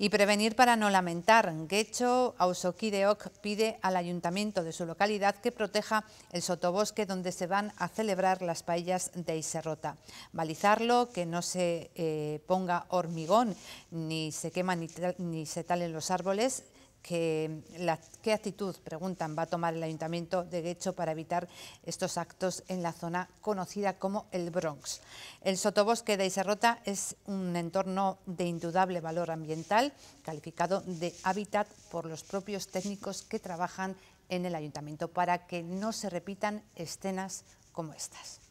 y prevenir para no lamentar. Gecho Ausokideok pide al ayuntamiento de su localidad que proteja el sotobosque donde se van a celebrar las paellas de Iserrota. Balizarlo, que no se eh, ponga hormigón, ni se quema ni, ni se talen los árboles, qué actitud, preguntan, va a tomar el Ayuntamiento de Guecho para evitar estos actos en la zona conocida como el Bronx. El sotobosque de Iserrota es un entorno de indudable valor ambiental, calificado de hábitat por los propios técnicos que trabajan en el Ayuntamiento para que no se repitan escenas como estas.